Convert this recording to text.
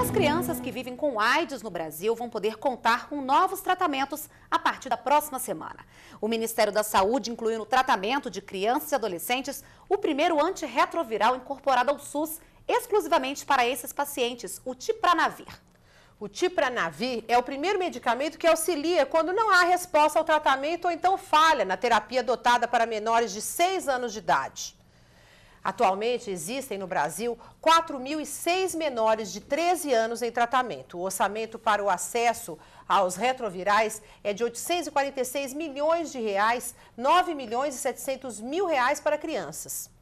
As crianças que vivem com AIDS no Brasil vão poder contar com novos tratamentos a partir da próxima semana. O Ministério da Saúde incluiu no tratamento de crianças e adolescentes o primeiro antirretroviral incorporado ao SUS exclusivamente para esses pacientes, o Tipranavir. O Tipranavir é o primeiro medicamento que auxilia quando não há resposta ao tratamento ou então falha na terapia adotada para menores de 6 anos de idade. Atualmente existem no Brasil 4.006 menores de 13 anos em tratamento. O orçamento para o acesso aos retrovirais é de 846 milhões de reais, 9 milhões e 700 mil reais para crianças.